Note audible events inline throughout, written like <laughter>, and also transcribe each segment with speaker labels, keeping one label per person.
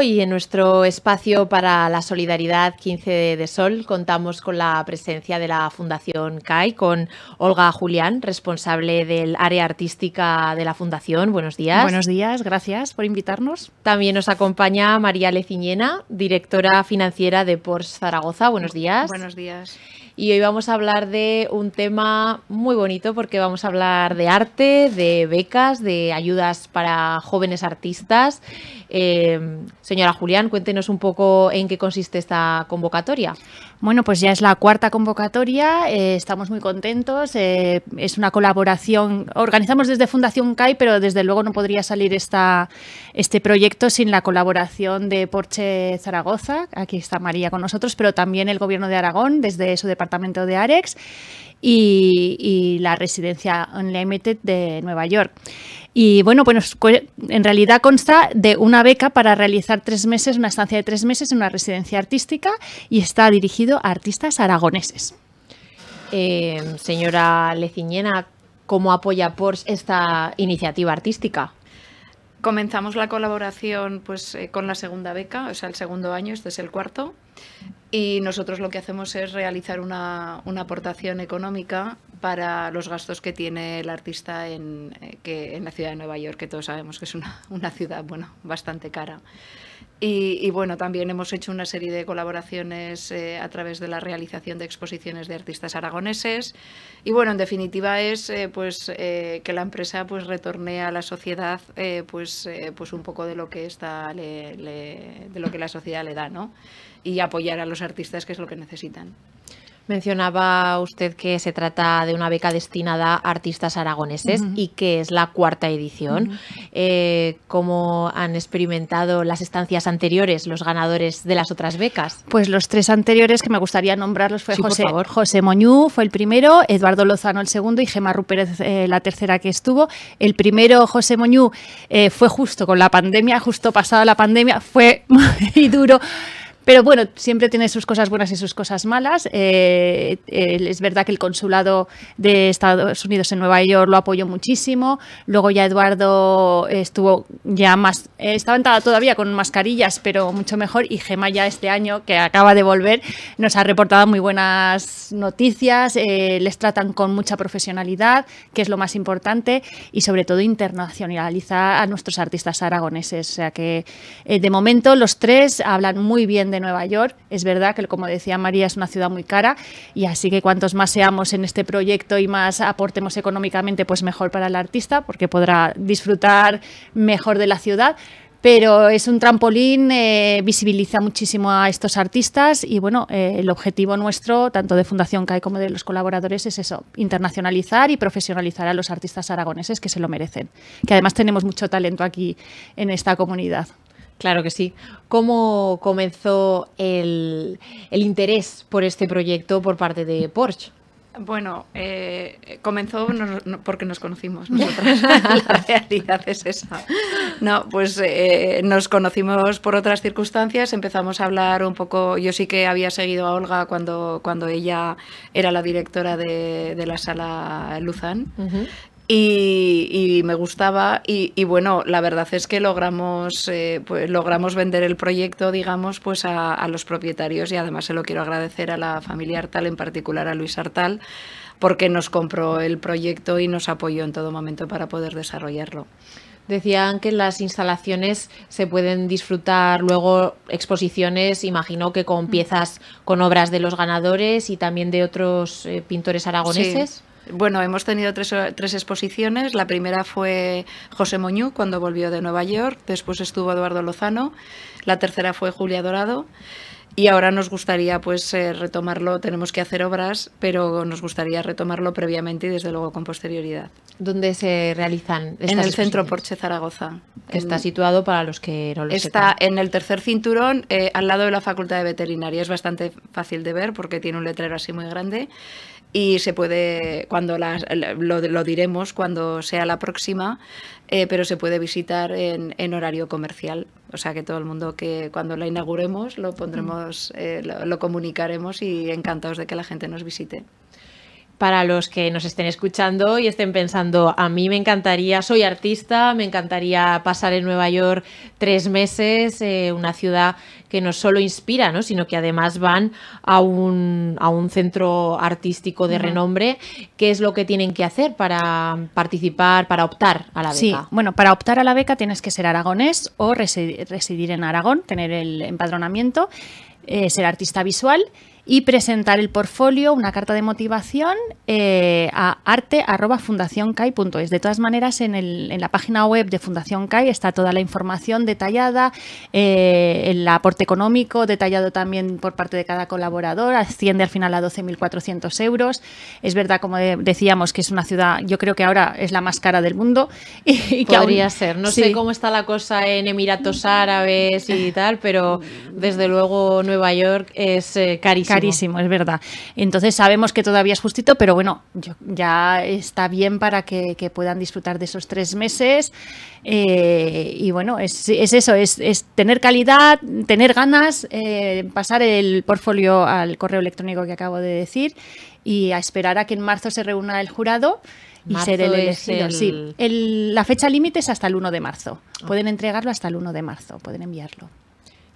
Speaker 1: Y en nuestro espacio para la solidaridad 15 de Sol contamos con la presencia de la Fundación CAI, con Olga Julián, responsable del área artística de la Fundación. Buenos días. Buenos días, gracias por invitarnos. También nos acompaña María Leciñena, directora financiera de Pors Zaragoza. Buenos días. Buenos días y hoy vamos a hablar de un tema muy bonito porque vamos a hablar de arte, de becas, de ayudas para jóvenes artistas. Eh, señora Julián, cuéntenos un poco en qué consiste esta convocatoria. Bueno, pues ya es la cuarta convocatoria, eh, estamos
Speaker 2: muy contentos, eh, es una colaboración, organizamos desde Fundación CAI, pero desde luego no podría salir este proyecto sin la colaboración de Porche Zaragoza, aquí está María con nosotros, pero también el Gobierno de Aragón, desde su departamento de Arex y, la residencia Unlimited de Nueva York. Y bueno, pues en realidad consta de una beca para realizar tres meses, una estancia de tres meses en una residencia artística y está dirigido a artistas aragoneses.
Speaker 1: Eh, señora Leciñena, ¿cómo apoya por esta iniciativa artística?
Speaker 3: Comenzamos la colaboración pues, eh, con la segunda beca, o sea, el segundo año, este es el cuarto, y nosotros lo que hacemos es realizar una, aportación económica para los gastos que tiene el artista en, eh, que, en la ciudad de Nueva York, que todos sabemos que es una, ciudad bueno, bastante cara. Y, bueno, también hemos hecho una serie de colaboraciones eh, a través de la realización de exposiciones de artistas aragoneses. Y bueno, en definitiva es eh, pues, eh, que la empresa pues, retorne a la sociedad pues, pues un poco de lo, que está de lo que la sociedad le da ¿no? y apoyar a los artistas que es lo que necesitan.
Speaker 1: Mencionaba usted que se trata de una beca destinada a artistas aragoneses y que es la cuarta edición. Eh, ¿Cómo han experimentado las estancias anteriores los ganadores de las otras becas? Pues los tres anteriores que me gustaría nombrarlos fue
Speaker 2: José, Moñú, fue el primero, Eduardo Lozano el segundo y Gemma Rupérez eh, la tercera que estuvo. El primero, José Moñú, eh, fue justo con la pandemia, justo pasado la pandemia, fue <laughs> muy duro pero bueno, siempre tiene sus cosas buenas y sus cosas malas. Eh, eh, es verdad que el consulado de Estados Unidos en Nueva York lo apoyó muchísimo. Luego ya Eduardo estuvo ya más, eh, estaba todavía con mascarillas, pero mucho mejor. Y Gema ya este año, que acaba de volver, nos ha reportado muy buenas noticias. les tratan con mucha profesionalidad, que es lo más importante. Y sobre todo internacionaliza a nuestros artistas aragoneses. O sea que de momento los tres hablan muy bien de Nueva York. Es verdad que, como decía María, es una ciudad muy cara y así que cuantos más seamos en este proyecto y más aportemos económicamente, pues mejor para el artista porque podrá disfrutar mejor de la ciudad pero es un trampolín, eh, visibiliza muchísimo a estos artistas y bueno, eh, el objetivo nuestro, tanto de Fundación CAE como de los colaboradores, es eso, internacionalizar y profesionalizar a los artistas aragoneses que se lo merecen, que además tenemos
Speaker 1: mucho talento aquí en esta comunidad. Claro que sí. ¿Cómo comenzó el, interés por este proyecto por parte de Porsche?
Speaker 3: Bueno, eh, comenzó porque nos conocimos <laughs> <laughs> la realidad es esa. No, pues eh, nos conocimos por otras circunstancias. Empezamos a hablar un poco. Yo sí que había seguido a Olga cuando, cuando ella era la directora de, la sala Luzán. Y, me gustaba y, bueno, la verdad es que logramos, eh, pues, logramos vender el proyecto, digamos, pues a, los propietarios y además se lo quiero agradecer a la familia Artal, en particular a Luis Artal, porque nos compró el proyecto y nos apoyó en todo momento para poder desarrollarlo.
Speaker 1: Decían que las instalaciones se pueden disfrutar luego exposiciones, imagino que con mm. piezas, con obras de los ganadores y también de otros eh, pintores aragoneses.
Speaker 3: Bueno, hemos tenido tres, exposiciones. La primera fue José Moñú, cuando volvió de Nueva York. Después estuvo Eduardo Lozano. La tercera fue Julia Dorado. Y ahora nos gustaría pues eh, retomarlo, tenemos que hacer obras, pero nos gustaría retomarlo previamente y desde luego con posterioridad. ¿Dónde se realizan? Estas en el centro Porche Zaragoza. Que está situado
Speaker 1: para los que no lo Está
Speaker 3: en el tercer cinturón, eh, al lado de la Facultad de Veterinaria. Es bastante fácil de ver porque tiene un letrero así muy grande y se puede, cuando lo, diremos cuando sea la próxima, eh, pero se puede visitar en, horario comercial. O sea que todo el mundo que cuando la inauguremos lo pondremos, eh, lo comunicaremos y encantados de que la gente nos visite
Speaker 1: para los que nos estén escuchando y estén pensando, a mí me encantaría, soy artista, me encantaría pasar en Nueva York tres meses, eh, una ciudad que no solo inspira, ¿no? sino que además van a un, centro artístico de renombre. ¿Qué es lo que tienen que hacer para participar, para optar a la beca? Sí, bueno, para optar
Speaker 2: a la beca tienes que ser aragonés o residir en Aragón, tener
Speaker 1: el empadronamiento,
Speaker 2: eh, ser artista visual y presentar el portfolio, una carta de motivación eh, a arte.fundacioncai.es. De todas maneras, en, el, la página web de Fundación CAI está toda la información detallada, eh, el aporte económico detallado también por parte de cada colaborador, asciende al final a 12.400 euros. Es verdad, como decíamos, que es una ciudad, yo
Speaker 1: creo que ahora es la más cara del mundo. <laughs> Y, que Podría ser, no sé cómo está la cosa en Emiratos Árabes y tal, pero desde luego Nueva York es eh, carísimo carísimo, es verdad. Entonces sabemos que todavía es justito, pero bueno,
Speaker 2: ya está bien para que, puedan disfrutar de esos tres meses. Eh, y bueno, es, eso, es, tener calidad, tener ganas, eh, pasar el portfolio al correo electrónico que acabo de decir y a esperar a que en marzo se reúna el jurado
Speaker 1: y ser el elegido. Sí,
Speaker 2: la fecha límite es hasta el 1 de marzo. Ah. Pueden entregarlo hasta el 1 de marzo, pueden enviarlo.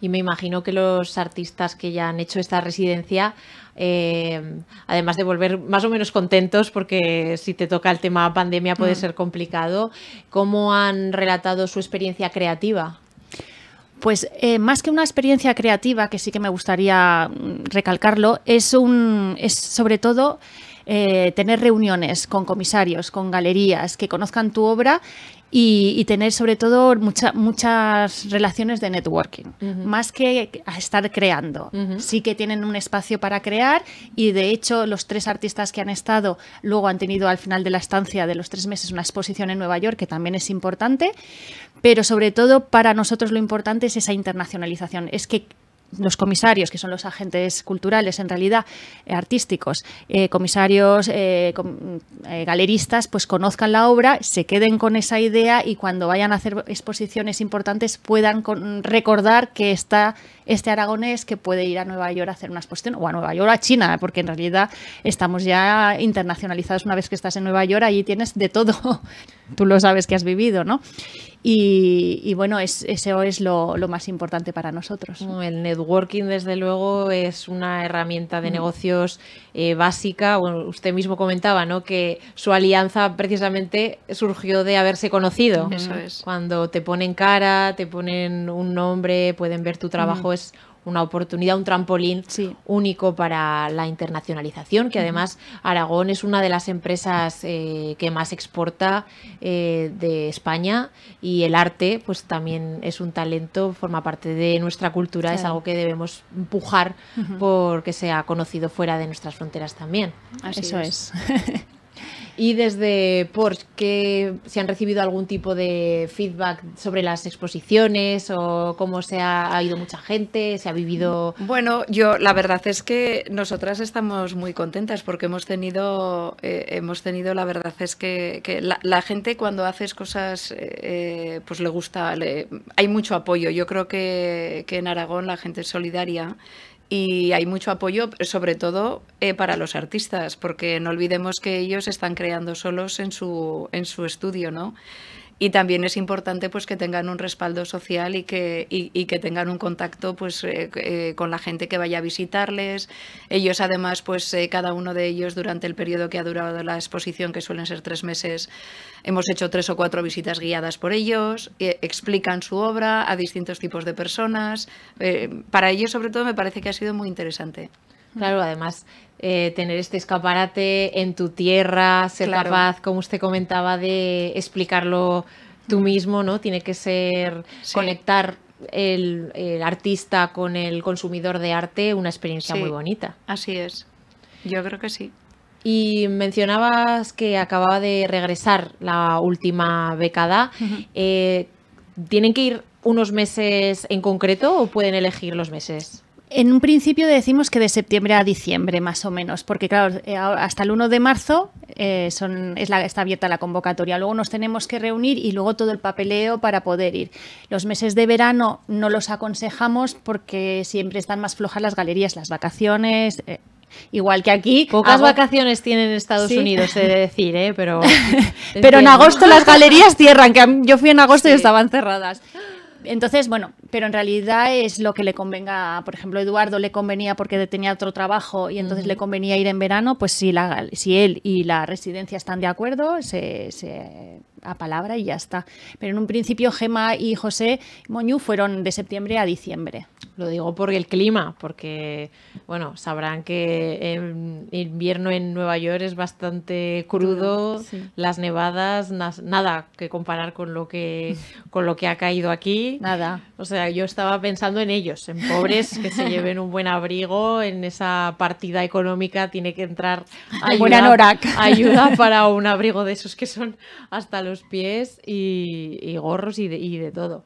Speaker 1: Y me imagino que los artistas que ya han hecho esta residencia, eh, además de volver más o menos contentos, porque si te toca el tema pandemia puede mm. ser complicado, ¿cómo han relatado su experiencia creativa? Pues eh, más que una experiencia creativa, que sí
Speaker 2: que me gustaría mm, recalcarlo, es un es sobre todo eh, tener reuniones con comisarios, con galerías, que conozcan tu obra y, tener sobre todo muchas relaciones de networking, más que estar creando. Sí que tienen un espacio para crear y de hecho los tres artistas que han estado luego han tenido al final de la estancia de los tres meses una exposición en Nueva York que también es importante, pero sobre todo para nosotros lo importante es esa internacionalización, es que los comisarios, que son los agentes culturales, en realidad, eh, artísticos, eh, comisarios, eh, galeristas, pues conozcan la obra, se queden con esa idea y cuando vayan a hacer exposiciones importantes puedan recordar que está este aragonés que puede ir a Nueva York a hacer una exposición, o a Nueva York, a China, porque en realidad estamos ya internacionalizados una vez que estás en Nueva York, allí tienes de todo. <laughs> tú lo sabes que has vivido, ¿no?
Speaker 1: Y, bueno, es, eso es lo, más importante para nosotros. Mm, el networking, desde luego, es una herramienta de mm. negocios eh, básica. usted mismo comentaba, ¿no? Que su alianza precisamente surgió de haberse conocido. Eso es. Cuando te ponen cara, te ponen un nombre, pueden ver tu trabajo, mm. es una oportunidad, un trampolín único para la internacionalización, que además Aragón es una de las empresas eh, que más exporta eh, de España y el arte pues también es un talento, forma parte de nuestra cultura, es algo que debemos empujar porque sea conocido fuera de nuestras fronteras también. Eso es. <laughs> Y desde Porsche, ¿se han recibido algún tipo de feedback
Speaker 3: sobre las exposiciones o cómo se ha, ido mucha gente? ¿Se ha vivido...? Bueno, yo la verdad es que nosotras estamos muy contentas porque hemos tenido, eh, hemos tenido la verdad es que, la, gente cuando haces cosas eh, pues le gusta, le, hay mucho apoyo. Yo creo que, que en Aragón la gente es solidaria y hay mucho apoyo, sobre todo eh, para los artistas, porque no olvidemos que ellos están creando solos en su, en su estudio, ¿no? y también es importante pues que tengan un respaldo social y que, que tengan un contacto pues eh, eh, con la gente que vaya a visitarles. Ellos además pues eh, cada uno de ellos durante el periodo que ha durado la exposición que suelen ser tres meses hemos hecho tres o cuatro visitas guiadas por ellos, explican su obra a distintos tipos de personas. para ellos sobre todo me parece que ha sido muy interesante.
Speaker 1: Claro, además, eh, tener este escaparate en tu tierra, ser capaz, como usted comentaba, de explicarlo tú mismo, ¿no? Tiene que ser conectar el, artista con el consumidor de arte, una experiencia muy
Speaker 3: bonita. Así es, yo creo que sí.
Speaker 1: Y mencionabas que acababa de regresar la última becada. Eh, ¿Tienen que ir unos meses en concreto o pueden elegir los meses?
Speaker 2: En un principio decimos que de septiembre a diciembre, más o menos, porque claro, eh, hasta el 1 de marzo eh, son, es la, está abierta la convocatoria. Luego nos tenemos que reunir y luego todo el papeleo para poder ir. Los meses de verano no los aconsejamos porque siempre están más flojas las galerías, las vacaciones. Eh, igual que aquí. Pocas vacaciones tienen Estados Unidos, he de decir, ¿eh? pero. <laughs> pero en agosto las galerías cierran, que yo fui en agosto y estaban cerradas. Entonces, bueno, pero en realidad es lo que le convenga, por ejemplo, Eduardo le convenía porque tenía otro trabajo y entonces le convenía ir en verano, pues si, la, si él y la residencia están de acuerdo, se, se a palabra y ya está. Pero en un principio Gema y José Moñu fueron de septiembre a diciembre.
Speaker 1: Lo digo por el clima, porque bueno, sabrán que invierno en Nueva York es bastante crudo, las nevadas, nada que comparar con lo que con lo que ha caído aquí. Nada. O sea, sea, yo estaba pensando en ellos, en pobres que se lleven un buen abrigo, en esa partida económica tiene que entrar ayuda, para un abrigo de esos que son hasta los pies y, gorros y de todo.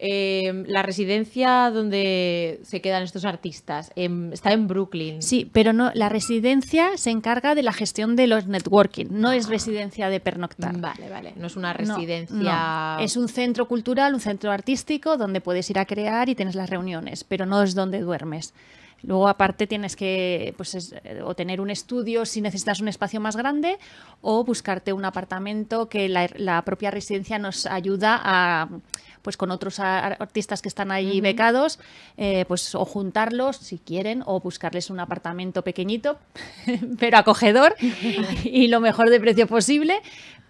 Speaker 1: Em, la residencia donde se quedan estos artistas em, está en Brooklyn. Sí,
Speaker 2: pero no, la residencia se encarga de la gestión de los networking, no es ah. residencia de pernoctar. Vale, vale, no es una residencia. Es un centro cultural, un centro artístico donde puedes ir a crear y tienes las reuniones, pero no es donde duermes. Luego, aparte, tienes que pues, o tener un estudio si necesitas un espacio más grande o buscarte un apartamento que la propia residencia nos ayuda a pues con otros artistas que están ahí becados, eh, pues o juntarlos si quieren o buscarles un apartamento pequeñito, <laughs> pero acogedor <laughs> y lo mejor de precio posible.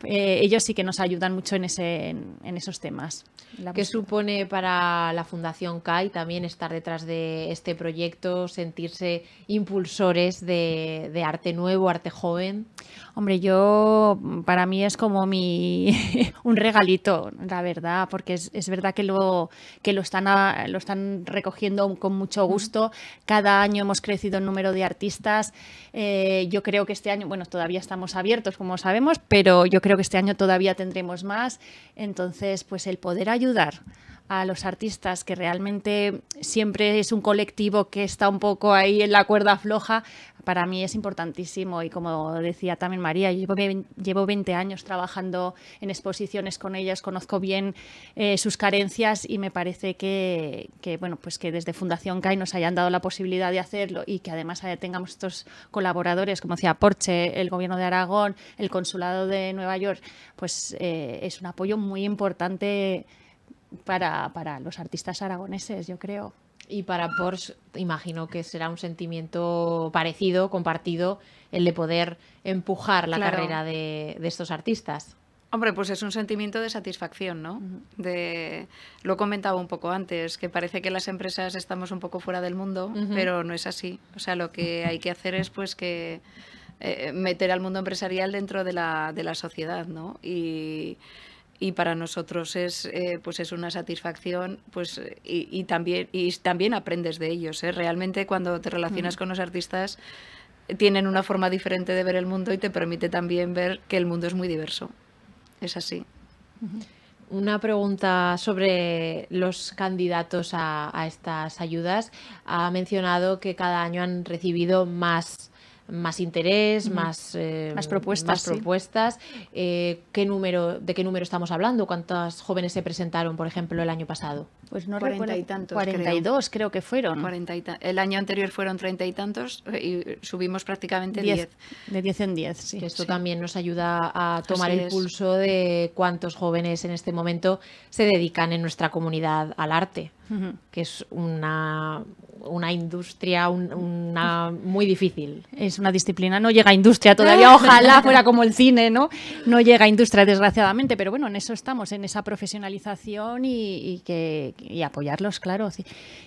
Speaker 2: Eh, ellos sí que nos ayudan mucho en, ese, en, esos
Speaker 1: temas. ¿Qué supone para la Fundación CAI también estar detrás de este proyecto, sentirse impulsores de, de arte nuevo, arte joven? Hombre, yo para mí es como mi <laughs> un regalito, la verdad,
Speaker 2: porque es, es verdad que lo, lo, están, recogiendo con mucho gusto. Cada año hemos crecido en número de artistas. Eh, yo creo que este año, bueno, todavía estamos abiertos, como sabemos, pero yo creo que este año todavía tendremos más. Entonces, pues el poder ayudar a los artistas, que realmente siempre es un colectivo que está un poco ahí en la cuerda floja, para mí es importantísimo. Y como decía también María, yo llevo 20 años trabajando en exposiciones con ellas, conozco bien eh, sus carencias y me parece que, bueno, pues que desde Fundación CAI nos hayan dado la posibilidad de hacerlo y que además tengamos estos colaboradores, como decía Porche, el Gobierno de Aragón, el Consulado de Nueva York, pues eh, es un apoyo muy importante
Speaker 1: para, los artistas aragoneses, yo creo. Y para Porsche, imagino que será un sentimiento parecido, compartido, el de poder empujar la carrera de, estos artistas.
Speaker 3: Hombre, pues es un sentimiento de satisfacción, ¿no? de, lo comentaba un poco antes, que parece que las empresas estamos un poco fuera del mundo, pero no es así. O sea, lo que hay que hacer es pues que eh, meter al mundo empresarial dentro de la, de la sociedad, ¿no? Y, y para nosotros es eh, pues es una satisfacción pues y, también y también aprendes de ellos ¿eh? realmente cuando te relacionas con los artistas tienen una forma diferente de ver el mundo y te permite también ver que el mundo es muy diverso es así una
Speaker 1: pregunta sobre los candidatos a, a estas ayudas. Ha mencionado que cada año han recibido más más interés, más, eh, más, propuestas. Eh, ¿qué número, ¿De qué número estamos hablando? ¿Cuántas jóvenes se
Speaker 3: presentaron, por ejemplo, el año pasado?
Speaker 2: Pues no recuerdo y tantos. 42
Speaker 3: creo, que fueron. 40 y el año anterior fueron treinta y tantos eh, y subimos prácticamente 10. De 10 en 10, sí. esto
Speaker 1: también nos ayuda a tomar el pulso de cuántos jóvenes en este momento se dedican en nuestra comunidad al arte que es una, una industria una, muy difícil. Es una disciplina, no llega a industria todavía, <laughs> ojalá fuera como
Speaker 2: el cine, ¿no? No llega a industria, desgraciadamente, pero bueno, en eso estamos, en esa profesionalización y, que, y apoyarlos, claro.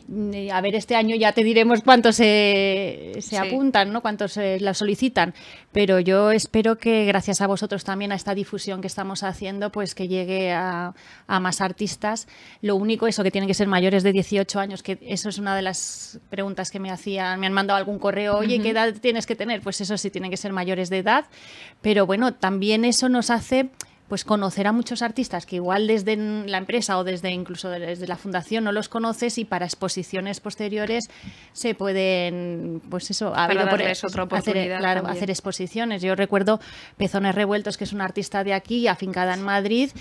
Speaker 2: Mm, a ver, este año ya te diremos cuántos se, se apuntan, ¿no? cuántos eh, la solicitan, pero yo espero que gracias a vosotros también, a esta difusión que estamos haciendo, pues que llegue a, a más artistas. Lo único, eso que tiene que ser mayor de 18 años, que eso es una de las preguntas que me hacían, me han mandado algún correo, oye, ¿qué edad tienes que tener? Pues eso sí, tienen que ser mayores de edad, pero bueno, también eso nos hace pues conocer a muchos artistas que igual desde la empresa o desde incluso desde la fundación no los conoces y para exposiciones posteriores se pueden, pues eso, ha habido por, eh, hacer, exposiciones. Yo recuerdo Pezones Revueltos, que es un artista de aquí, afincada en Madrid,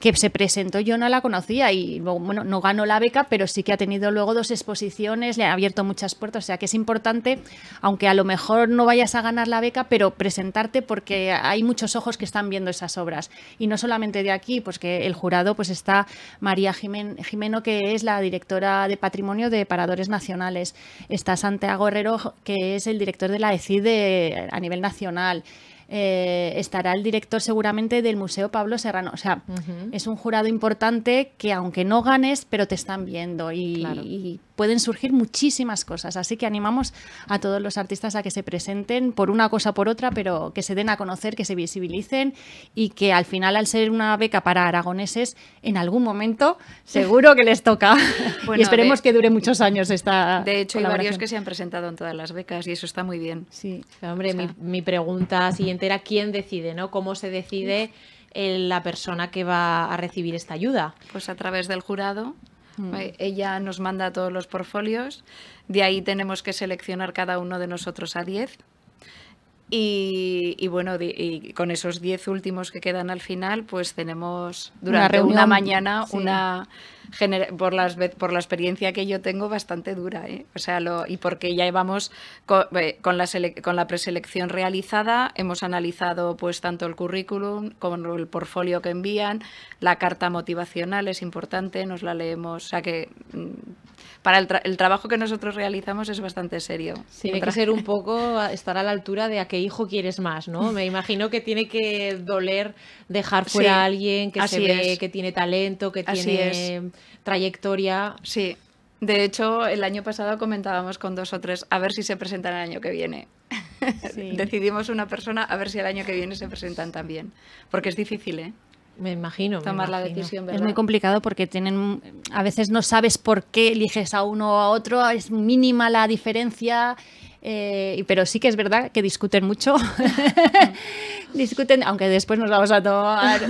Speaker 2: que se presentó, yo no la conocía y bueno, no ganó la beca, pero sí que ha tenido luego dos exposiciones, le ha abierto muchas puertas, o sea que es importante, aunque a lo mejor no vayas a ganar la beca, pero presentarte porque hay muchos ojos que están viendo esas obras y no solamente de aquí, pues que el jurado pues está María Jimeno, que es la directora de Patrimonio de Paradores Nacionales, está Santiago Herrero, que es el director de la ECID a nivel nacional. Eh, estará el director seguramente del Museo Pablo Serrano. O sea, es un jurado importante que aunque no ganes, pero te están viendo claro. y pueden surgir muchísimas cosas. Así que animamos a todos los artistas a que se presenten por una cosa o por otra, pero que se den a conocer, que se visibilicen y que al final, al ser una beca para aragoneses, en algún momento seguro que les toca. <laughs> y esperemos que dure muchos años esta. De hecho, hay varios que
Speaker 3: se han presentado en todas las becas y eso está muy bien. Sí. Hombre, mi, pregunta siguiente era: ¿quién
Speaker 1: decide? ¿no? ¿Cómo se decide? la persona que va a recibir esta ayuda. Pues a
Speaker 3: través del jurado Mm. Eh, ella nos manda todos los portfolios, de ahí tenemos que seleccionar cada uno de nosotros a 10 y, bueno, y con esos 10 últimos que quedan al final, pues tenemos durante una, mañana una por las por la experiencia que yo tengo bastante dura, ¿eh? o sea, lo, y porque ya llevamos con, eh, con la con la preselección realizada, hemos analizado pues tanto el currículum como el portfolio que envían, la carta motivacional es importante, nos la leemos, o sea que mm, para el, trabajo que nosotros realizamos es bastante serio. Tiene que ser un <laughs> poco, estar a la altura de a qué hijo quieres más, ¿no? Me imagino
Speaker 1: que tiene que doler dejar fuera a alguien que se ve que tiene talento, que tiene
Speaker 3: trayectoria. Sí. De hecho, el año pasado comentábamos con dos o tres a ver si se presentan el año que viene. <laughs> Decidimos una persona a ver si el año que viene se presentan también, porque es difícil, ¿eh?
Speaker 1: Me imagino. Tomar la decisión, Es muy complicado
Speaker 2: porque tienen, a veces no sabes por qué eliges a uno o a otro, es mínima la diferencia, eh, pero sí que es verdad que discuten mucho. <laughs> discuten, aunque después nos vamos a tomar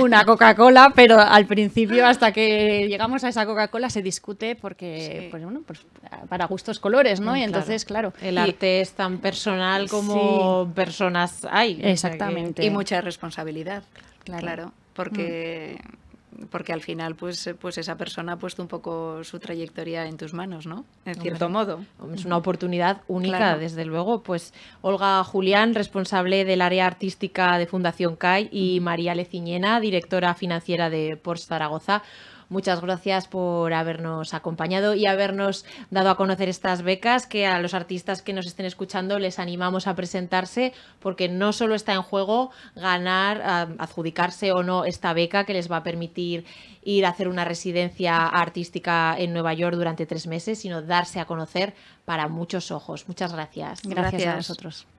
Speaker 2: una Coca-Cola, pero al principio, hasta que llegamos a esa Coca-Cola, se discute porque, pues, bueno,
Speaker 1: pues, para gustos colores, ¿no? Mm, y entonces, claro. El arte es tan personal como personas hay. Exactamente. Y mucha
Speaker 3: responsabilidad. claro. claro porque... Mm. porque al final pues, pues esa persona ha puesto un poco su trayectoria en tus manos, ¿no? En cierto modo. es una oportunidad única, desde luego. Pues Olga Julián, responsable del área
Speaker 1: artística de Fundación CAI, y María Leciñena, directora financiera de Por Zaragoza. Muchas gracias por habernos acompañado y habernos dado a conocer estas becas que a los artistas que nos estén escuchando les animamos a presentarse porque no solo está en juego ganar, adjudicarse o no esta beca que les va a permitir ir a hacer una residencia artística en Nueva York durante tres meses, sino darse a conocer para muchos ojos. Muchas gracias. Gracias, a nosotros.